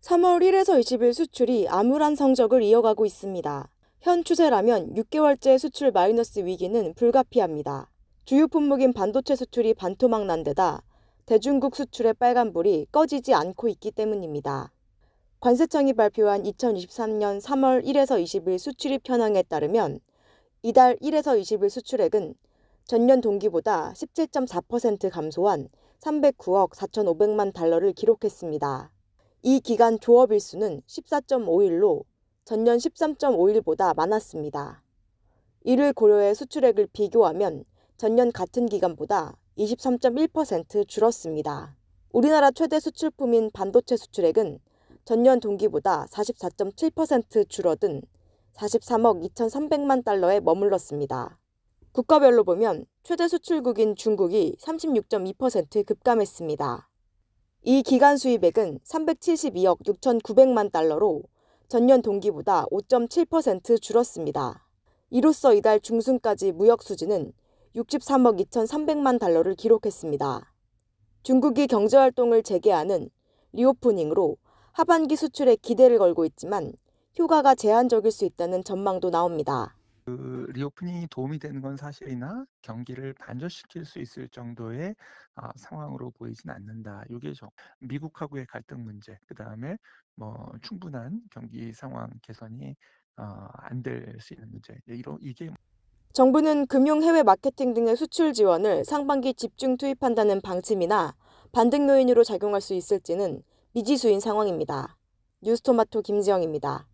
3월 1에서 20일 수출이 암울한 성적을 이어가고 있습니다. 현 추세라면 6개월째 수출 마이너스 위기는 불가피합니다. 주요 품목인 반도체 수출이 반토막 난 데다 대중국 수출의 빨간불이 꺼지지 않고 있기 때문입니다. 관세청이 발표한 2023년 3월 1에서 20일 수출입 현황에 따르면 이달 1에서 20일 수출액은 전년 동기보다 17.4% 감소한 309억 4,500만 달러를 기록했습니다. 이 기간 조업 일수는 14.5일로 전년 13.5일보다 많았습니다. 이를 고려해 수출액을 비교하면 전년 같은 기간보다 23.1% 줄었습니다. 우리나라 최대 수출품인 반도체 수출액은 전년 동기보다 44.7% 줄어든 43억 2,300만 달러에 머물렀습니다. 국가별로 보면 최대 수출국인 중국이 36.2% 급감했습니다. 이 기간 수입액은 372억 6,900만 달러로 전년 동기보다 5.7% 줄었습니다. 이로써 이달 중순까지 무역 수지는 63억 2,300만 달러를 기록했습니다. 중국이 경제활동을 재개하는 리오프닝으로 하반기 수출에 기대를 걸고 있지만 효과가 제한적일 수 있다는 전망도 나옵니다. 그 리오프닝이 도움이 되는 건 사실이나 경기를 반전시킬 수 있을 정도의 아, 상황으로 보이진 않는다. 이게 좀 미국하고의 갈등 문제, 그 다음에 뭐 충분한 경기 상황 개선이 어, 안될 수 있는 문제. 네, 이런 이게 뭐 정부는 금융 해외 마케팅 등의 수출 지원을 상반기 집중 투입한다는 방침이나 반등 요인으로 작용할 수 있을지는 미지수인 상황입니다. 뉴스토마토 김지영입니다.